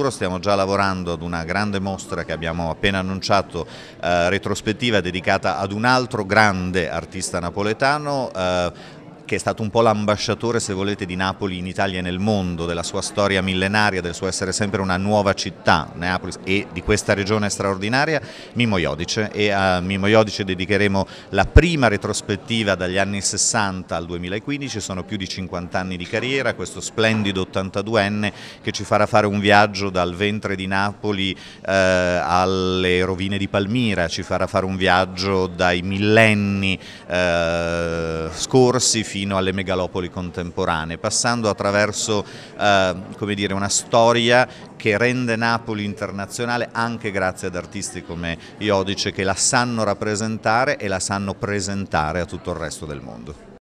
futuro stiamo già lavorando ad una grande mostra che abbiamo appena annunciato, eh, retrospettiva dedicata ad un altro grande artista napoletano, eh, che è stato un po' l'ambasciatore, se volete, di Napoli in Italia e nel mondo, della sua storia millenaria, del suo essere sempre una nuova città, Neapolis, e di questa regione straordinaria, Mimo Iodice. E a Mimo Iodice dedicheremo la prima retrospettiva dagli anni 60 al 2015, sono più di 50 anni di carriera, questo splendido 82enne che ci farà fare un viaggio dal ventre di Napoli eh, alle rovine di Palmira, ci farà fare un viaggio dai millenni eh, scorsi fino fino alle megalopoli contemporanee, passando attraverso eh, dire, una storia che rende Napoli internazionale anche grazie ad artisti come Iodice che la sanno rappresentare e la sanno presentare a tutto il resto del mondo.